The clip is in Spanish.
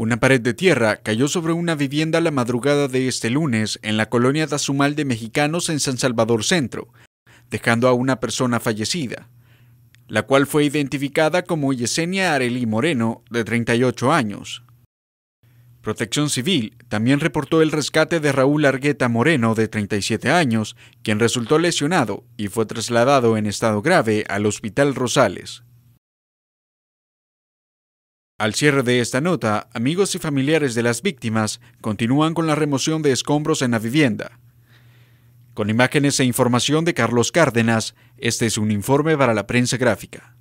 Una pared de tierra cayó sobre una vivienda la madrugada de este lunes en la colonia Tazumal de Mexicanos en San Salvador Centro, dejando a una persona fallecida, la cual fue identificada como Yesenia Arelí Moreno, de 38 años. Protección Civil también reportó el rescate de Raúl Argueta Moreno, de 37 años, quien resultó lesionado y fue trasladado en estado grave al Hospital Rosales. Al cierre de esta nota, amigos y familiares de las víctimas continúan con la remoción de escombros en la vivienda. Con imágenes e información de Carlos Cárdenas, este es un informe para la prensa gráfica.